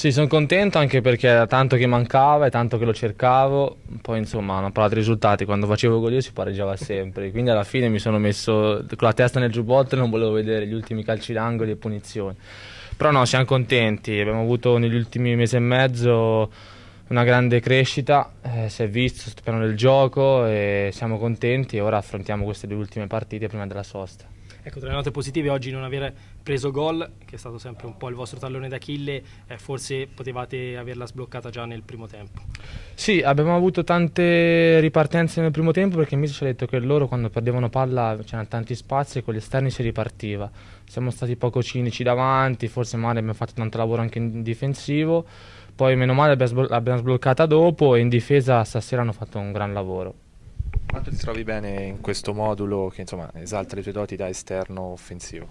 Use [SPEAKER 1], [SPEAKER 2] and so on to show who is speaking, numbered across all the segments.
[SPEAKER 1] Sì, sono contento anche perché era tanto che mancava e tanto che lo cercavo, poi insomma hanno parlato dei risultati, quando facevo gol io si pareggiava sempre, quindi alla fine mi sono messo con la testa nel giubbotto e non volevo vedere gli ultimi calci d'angoli e punizioni. Però no, siamo contenti, abbiamo avuto negli ultimi mesi e mezzo una grande crescita, eh, si è visto sul piano del gioco e siamo contenti e ora affrontiamo queste due ultime partite prima della sosta. Ecco, tra le note positive oggi non aver preso gol, che è stato sempre un po' il vostro tallone d'Achille, eh, forse potevate averla sbloccata già nel primo tempo. Sì, abbiamo avuto tante ripartenze nel primo tempo perché Miso ci ha detto che loro quando perdevano palla c'erano tanti spazi e con gli esterni si ripartiva. Siamo stati poco cinici davanti, forse male abbiamo fatto tanto lavoro anche in difensivo poi meno male l'abbiamo sbloccata dopo e in difesa stasera hanno fatto un gran lavoro.
[SPEAKER 2] Quanto ti trovi bene in questo modulo che insomma, esalta le tue doti da esterno offensivo?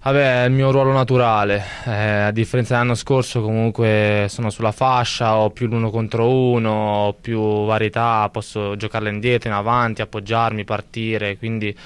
[SPEAKER 1] Vabbè, è il mio ruolo naturale, eh, a differenza dell'anno scorso comunque sono sulla fascia, ho più l'uno contro uno, ho più varietà, posso giocarla indietro, in avanti, appoggiarmi, partire, quindi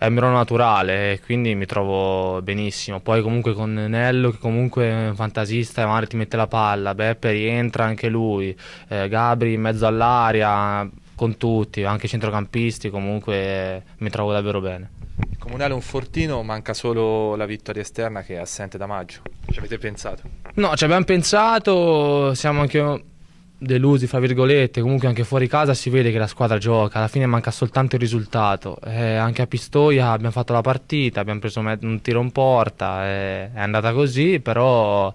[SPEAKER 1] è un eh, mero naturale e quindi mi trovo benissimo. Poi comunque con Nello che comunque è un fantasista, e magari ti mette la palla, Beppe rientra anche lui, eh, Gabri in mezzo all'aria, con tutti, anche i centrocampisti, comunque eh, mi trovo davvero bene.
[SPEAKER 2] Il comunale è un fortino, manca solo la vittoria esterna che è assente da maggio. Ci avete pensato?
[SPEAKER 1] No, ci abbiamo pensato, siamo anche delusi, fra virgolette, comunque anche fuori casa si vede che la squadra gioca, alla fine manca soltanto il risultato. Eh, anche a Pistoia abbiamo fatto la partita, abbiamo preso un tiro in porta, eh, è andata così, però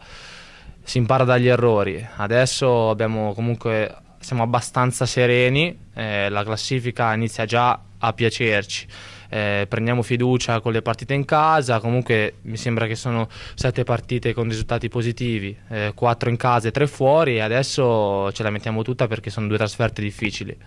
[SPEAKER 1] si impara dagli errori. Adesso abbiamo comunque siamo abbastanza sereni, eh, la classifica inizia già a piacerci eh, prendiamo fiducia con le partite in casa, comunque mi sembra che sono sette partite con risultati positivi, eh, quattro in casa e tre fuori e adesso ce la mettiamo tutta perché sono due trasferte difficili.